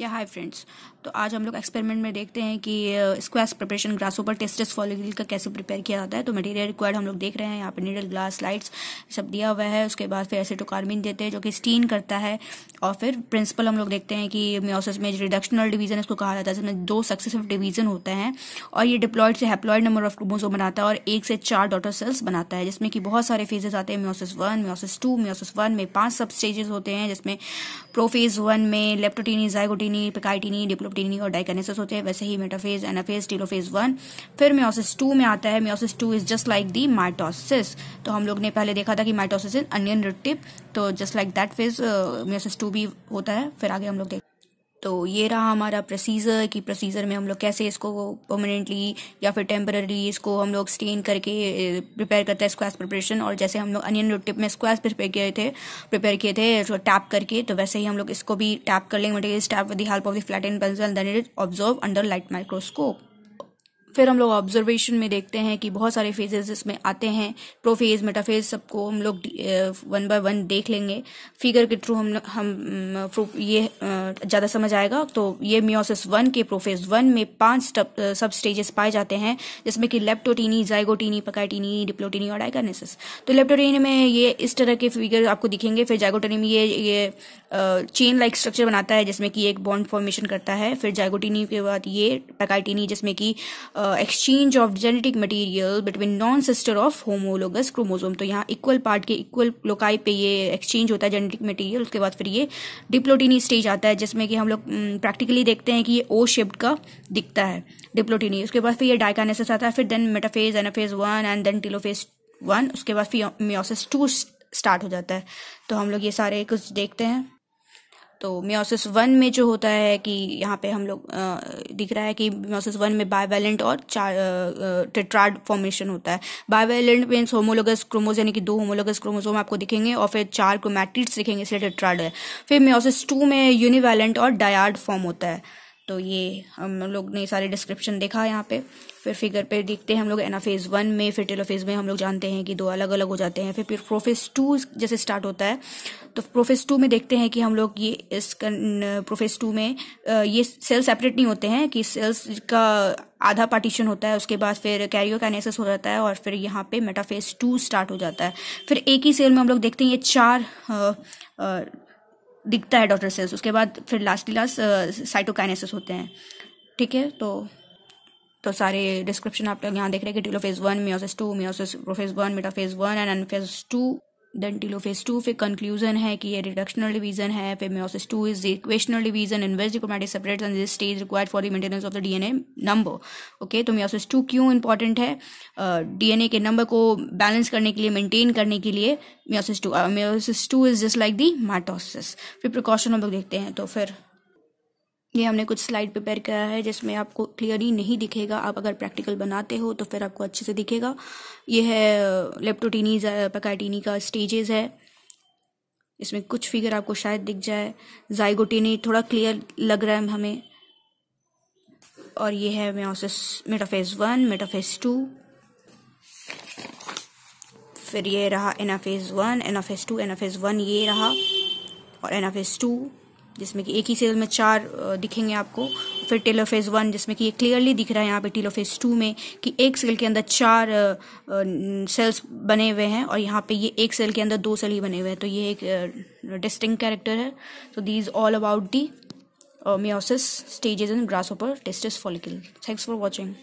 या hi friends तो आज हम लोग एक्सपेरिमेंट में देखते हैं कि squash preparation grasshopper testes follicle का कैसे प्रिपेयर किया जाता है तो मटेरियल रिक्वायर्ड हम लोग देख रहे हैं यहाँ पर नीडल ग्लास लाइट्स सब दिया हुआ है उसके बाद फिर एसिटोकार्बिन देते हैं जो कि स्टीन करता है और फिर प्रिंसिपल हम लोग देखते हैं कि म्योसिस में रिडक्शनल डिवीजन इसको कहा जाता है जिसमें दो सक्सेसिव डिवीजन होते हैं और ये डिप्लॉयड से हैप्लॉयड नंबर ऑफ क्रोमोसोम बनाता है और एक से चार डॉटर सेल्स बनाता है जिसमें कि बहुत सारे फेजेस आते हैं meiosis one meiosis two meiosis one में पांच सब स्टेजेस होते हैं जिसमें प्रोफेज वन में लेप्टोटीनी जाइगोटीन पेक्टिनी पिकाइटिनी डिप्लोप्टिनी और डाइकनेसिस होते हैं वैसे ही मेटाफेज एनाफेज टीलोफेज वन फिर म्योसिस टू में आता है meiosis two is just like the mitosis तो हम लोग ने पहले देखा था कि माइटोसिस इन अनियन रिटिप तो just like that phase meiosis two भी होता है फिर आगे हम लोग देख तो ये रहा हमारा प्रोसीजर कि प्रोसीजर में हम लोग कैसे इसको परमानेंटली या फिर टेम्पररी इसको हम लोग स्टेन करके प्रिपेयर करते हैं स्क्वास प्रिपरेशन और जैसे हम लोग अनियन टिप में स्क्वास प्रिपेयर किए थे प्रिपेयर किए थे जो तो टैप करके तो वैसे ही हम लोग इसको भी टैप कर लेंगे material tap with the help of the flat end pencil then it observe under light microscope फिर हम लोग ऑब्जर्वेशन में देखते हैं कि बहुत सारे फेजेस इसमें आते हैं प्रोफेज मेटाफेज सबको हम लोग वन बाय वन देख लेंगे फिगर के थ्रू हम हम ये ज़्यादा समझ आएगा तो ये मियोसिस वन के प्रोफेज वन में पांच सब स्टेजेस पाए जाते हैं जिसमें कि लेप्टोटीनी जाइगोटीनी पकाटीनी डिप्लोटीनी और डायगानेसिस तो लेप्टोटीनी में ये इस तरह के फिगर आपको दिखेंगे फिर जाइगोटीनी में ये ये चेन लाइक स्ट्रक्चर बनाता है जिसमें कि एक बॉन्ड फॉर्मेशन करता है फिर जाइगोटीनी के बाद ये पकाटीनी जिसमें कि आ, exchange of genetic genetic between non sister of homologous homologous तो यहाँ इक्वल पार्ट के इक्वल लोकाई पे ये एक्सचेंज होता है जेनेटिक मटेरियल उसके बाद फिर ये डिप्लोटीनी स्टेज आता है जिसमें कि हम लोग प्रैक्टिकली mm, देखते हैं कि ये ओ शेप्ड का दिखता है डिप्लोटिनी उसके बाद फिर यह डायकानेसिस आता है फिर then metaphase anaphase one and then telophase one उसके बाद फिर मियोसिस टू स्टार्ट हो जाता है तो हम लोग ये सारे कुछ देखते हैं तो म्योसिस वन में जो होता है कि यहाँ पे हम लोग दिख रहा है कि म्योसिस वन में बायवेलेंट और टेट्राड फॉर्मेशन होता है बायवेलेंट मीन्स होमोलोगस क्रोमोज यानी कि दो होमोलोगस क्रोमोजोम आपको दिखेंगे और फिर चार क्रोमैटिड्स दिखेंगे इसलिए टेट्राड है फिर म्योसिस टू में यूनिवेलेंट और डायार्ड फॉर्म होता है तो ये हम लोग ने सारे डिस्क्रिप्शन देखा यहाँ पे फिर फिगर पे देखते हैं हम लोग एना फेज़ वन में फिर टेलोफेज़ में हम लोग जानते हैं कि दो अलग अलग हो जाते हैं फिर फिर प्रोफेस टू जैसे स्टार्ट होता है तो प्रोफेस टू में देखते हैं कि हम लोग ये इस प्रोफेस टू में ये सेल सेपरेट नहीं होते हैं कि सेल्स का आधा पार्टीशन होता है उसके बाद फिर कैरियो कैनेसिस हो जाता है और फिर यहाँ पे मेटाफेज टू स्टार्ट हो जाता है फिर एक ही सेल में हम लोग देखते हैं ये चार आ, आ, दिखता है डॉटर सेल्स उसके बाद फिर लास्टली लास्ट साइटोकाइनेसिस होते हैं ठीक है तो तो सारे डिस्क्रिप्शन आप लोग यहाँ देख रहे हैं कि telophase one meiosis two meiosis prophase one metaphase one and phase two then telophase two फिर कंक्लूजन है कि ये रिडक्शनल डिवीजन है फिर meiosis two is equational division in ways dichromatic separate and this stage required for the maintenance of the DNA number okay तो meiosis two क्यों important है DNA uh, के नंबर को बैलेंस करने के लिए मेंटेन करने के लिए meiosis to meiosis two is just like the mitosis फिर प्रिकॉशन हम लोग देखते हैं तो फिर ये हमने कुछ स्लाइड प्रिपेयर किया है जिसमें आपको क्लियरली नहीं दिखेगा आप अगर प्रैक्टिकल बनाते हो तो फिर आपको अच्छे से दिखेगा ये है लेप्टोटीनी पकाटीनी का स्टेजेस है इसमें कुछ फिगर आपको शायद दिख जाए जाइगोटीनी थोड़ा क्लियर लग रहा है हमें और ये है meiosis metaphase one metaphase two फिर ये रहा anaphase one anaphase two anaphase one ये रहा और एनाफेज टू जिसमें कि एक ही सेल में चार दिखेंगे आपको फिर टेलर फेज वन जिसमें कि ये क्लियरली दिख रहा है यहाँ पे टेलर फेज टू में कि एक सेल के अंदर चार सेल्स बने हुए हैं और यहाँ पे ये एक सेल के अंदर दो सेल ही बने हुए हैं तो ये एक डिस्टिंग कैरेक्टर है तो is all about the stages in grasshopper testis follicle thanks for watching